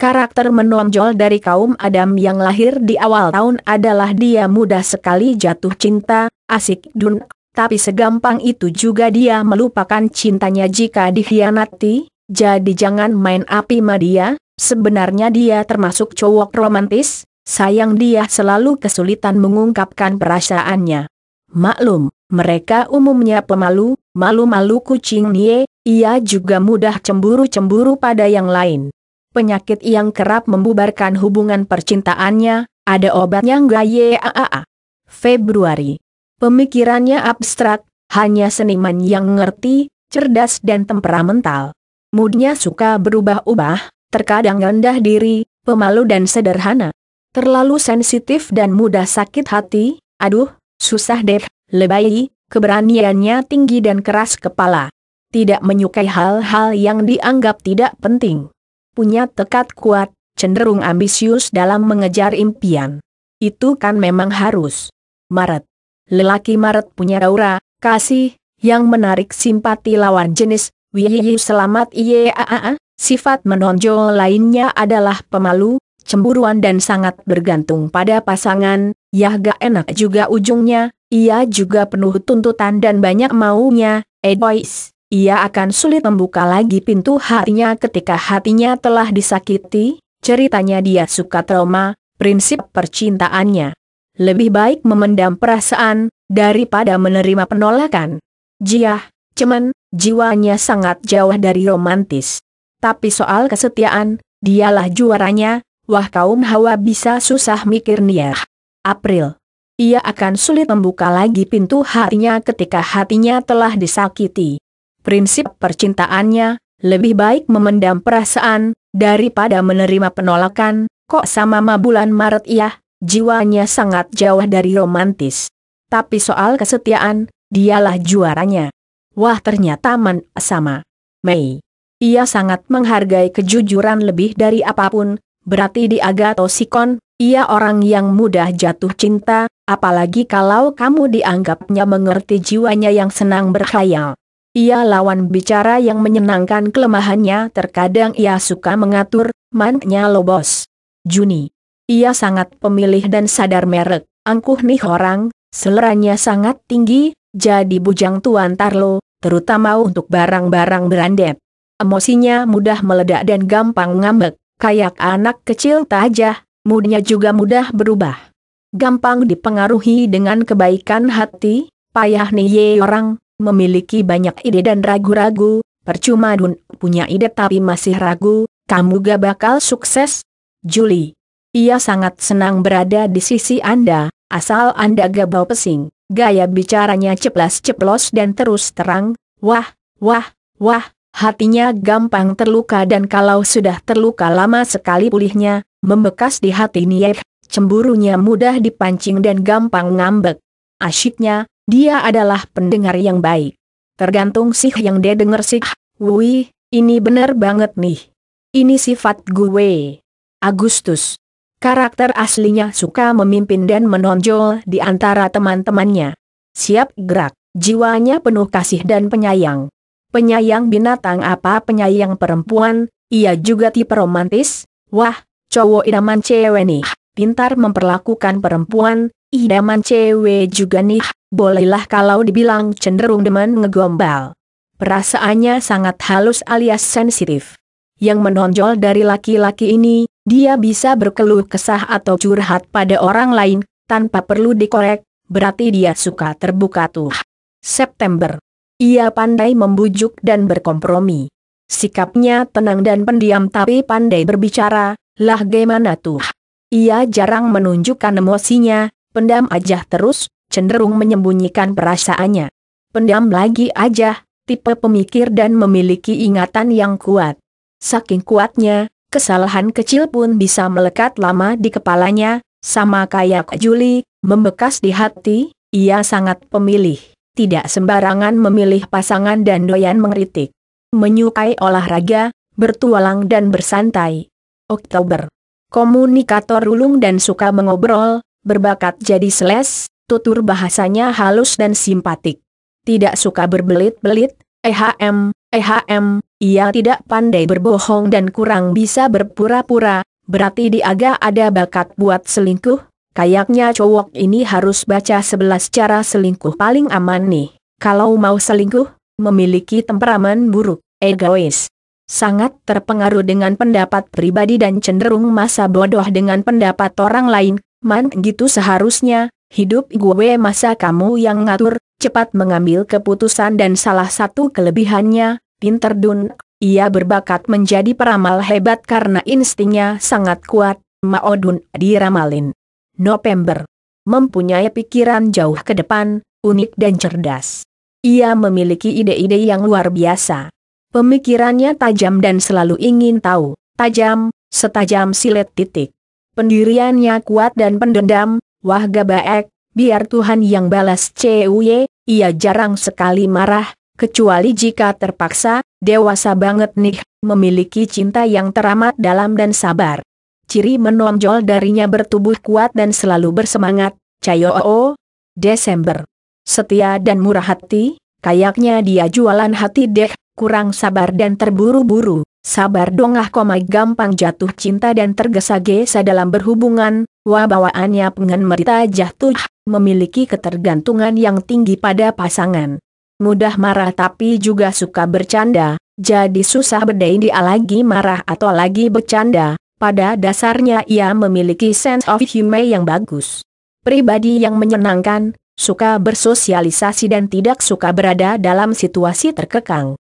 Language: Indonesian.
Karakter menonjol dari kaum Adam yang lahir di awal tahun adalah dia mudah sekali jatuh cinta, asik dun, tapi segampang itu juga dia melupakan cintanya jika dikhianati, jadi jangan main api media, sebenarnya dia termasuk cowok romantis, sayang dia selalu kesulitan mengungkapkan perasaannya. Maklum, mereka umumnya pemalu, malu-malu kucing nie, ia juga mudah cemburu-cemburu pada yang lain. Penyakit yang kerap membubarkan hubungan percintaannya, ada obatnya nggak yaa. Februari. Pemikirannya abstrak, hanya seniman yang ngerti, cerdas dan temperamental. Moodnya suka berubah-ubah, terkadang rendah diri, pemalu dan sederhana. Terlalu sensitif dan mudah sakit hati, aduh, susah deh, lebay, keberaniannya tinggi dan keras kepala. Tidak menyukai hal-hal yang dianggap tidak penting punya tekad kuat, cenderung ambisius dalam mengejar impian. Itu kan memang harus. Maret. Lelaki Maret punya aura, kasih, yang menarik simpati lawan jenis, wihihi selamat iyaaa, ah, ah, ah. sifat menonjol lainnya adalah pemalu, cemburuan dan sangat bergantung pada pasangan, ya gak enak juga ujungnya, ia juga penuh tuntutan dan banyak maunya, egois. Eh, ia akan sulit membuka lagi pintu hatinya ketika hatinya telah disakiti, ceritanya dia suka trauma, prinsip percintaannya. Lebih baik memendam perasaan, daripada menerima penolakan. Jiah, cemen, jiwanya sangat jauh dari romantis. Tapi soal kesetiaan, dialah juaranya, wah kaum hawa bisa susah mikir niah. Ya. April ia akan sulit membuka lagi pintu hatinya ketika hatinya telah disakiti prinsip percintaannya, lebih baik memendam perasaan, daripada menerima penolakan, kok sama ma bulan Maret ya, jiwanya sangat jauh dari romantis. Tapi soal kesetiaan, dialah juaranya. Wah ternyata man sama. Mei. Ia sangat menghargai kejujuran lebih dari apapun, berarti di Agato Sikon, ia orang yang mudah jatuh cinta, apalagi kalau kamu dianggapnya mengerti jiwanya yang senang berkhayal. Ia lawan bicara yang menyenangkan kelemahannya terkadang ia suka mengatur, mannya bos, Juni. Ia sangat pemilih dan sadar merek, angkuh nih orang, seleranya sangat tinggi, jadi bujang tuan Tarlo, terutama untuk barang-barang berandep. Emosinya mudah meledak dan gampang ngambek, kayak anak kecil tajah, moodnya juga mudah berubah. Gampang dipengaruhi dengan kebaikan hati, payah nih ye orang, memiliki banyak ide dan ragu-ragu, percuma Dun punya ide tapi masih ragu, kamu gak bakal sukses. Juli. Ia sangat senang berada di sisi Anda, asal Anda gak bau pesing. Gaya bicaranya ceplas-ceplos dan terus terang, wah, wah, wah, hatinya gampang terluka dan kalau sudah terluka lama sekali pulihnya, membekas di hati Niek, cemburunya mudah dipancing dan gampang ngambek. Asyiknya, dia adalah pendengar yang baik. Tergantung sih yang dia dengar sih. Wih, ini bener banget nih. Ini sifat gue. Agustus. Karakter aslinya suka memimpin dan menonjol di antara teman-temannya. Siap gerak, jiwanya penuh kasih dan penyayang. Penyayang binatang apa penyayang perempuan, ia juga tipe romantis. Wah, cowok idaman cewek nih. Pintar memperlakukan perempuan, idaman cewek juga nih bolehlah kalau dibilang cenderung demen ngegombal. Perasaannya sangat halus alias sensitif. Yang menonjol dari laki-laki ini, dia bisa berkeluh kesah atau curhat pada orang lain, tanpa perlu dikorek, berarti dia suka terbuka tuh. September. Ia pandai membujuk dan berkompromi. Sikapnya tenang dan pendiam tapi pandai berbicara, lah gimana tuh. Ia jarang menunjukkan emosinya, pendam aja terus, cenderung menyembunyikan perasaannya. Pendam lagi aja, tipe pemikir dan memiliki ingatan yang kuat. Saking kuatnya, kesalahan kecil pun bisa melekat lama di kepalanya, sama kayak Juli, membekas di hati, ia sangat pemilih. Tidak sembarangan memilih pasangan dan doyan mengkritik. Menyukai olahraga, bertualang dan bersantai. Oktober. Komunikator ulung dan suka mengobrol, berbakat jadi seles, tutur bahasanya halus dan simpatik. Tidak suka berbelit-belit, ehm, ehm, ia tidak pandai berbohong dan kurang bisa berpura-pura, berarti diaga ada bakat buat selingkuh, kayaknya cowok ini harus baca 11 cara selingkuh paling aman nih. Kalau mau selingkuh, memiliki temperamen buruk, egois. Sangat terpengaruh dengan pendapat pribadi dan cenderung masa bodoh dengan pendapat orang lain, man gitu seharusnya, Hidup gue masa kamu yang ngatur, cepat mengambil keputusan dan salah satu kelebihannya, pinter Dun. Ia berbakat menjadi peramal hebat karena instingnya sangat kuat, maodun di diramalin. November. Mempunyai pikiran jauh ke depan, unik dan cerdas. Ia memiliki ide-ide yang luar biasa. Pemikirannya tajam dan selalu ingin tahu, tajam, setajam silet titik. Pendiriannya kuat dan pendendam, Wah gabaek, biar Tuhan yang balas CUY, ia jarang sekali marah, kecuali jika terpaksa, dewasa banget nih, memiliki cinta yang teramat dalam dan sabar. Ciri menonjol darinya bertubuh kuat dan selalu bersemangat, Cayo-o, Desember. Setia dan murah hati, kayaknya dia jualan hati deh, kurang sabar dan terburu-buru. Sabar dong dongah komai gampang jatuh cinta dan tergesa-gesa dalam berhubungan, wabawaannya pengen merita jatuh, memiliki ketergantungan yang tinggi pada pasangan. Mudah marah tapi juga suka bercanda, jadi susah bedain dia lagi marah atau lagi bercanda, pada dasarnya ia memiliki sense of humor yang bagus. Pribadi yang menyenangkan, suka bersosialisasi dan tidak suka berada dalam situasi terkekang.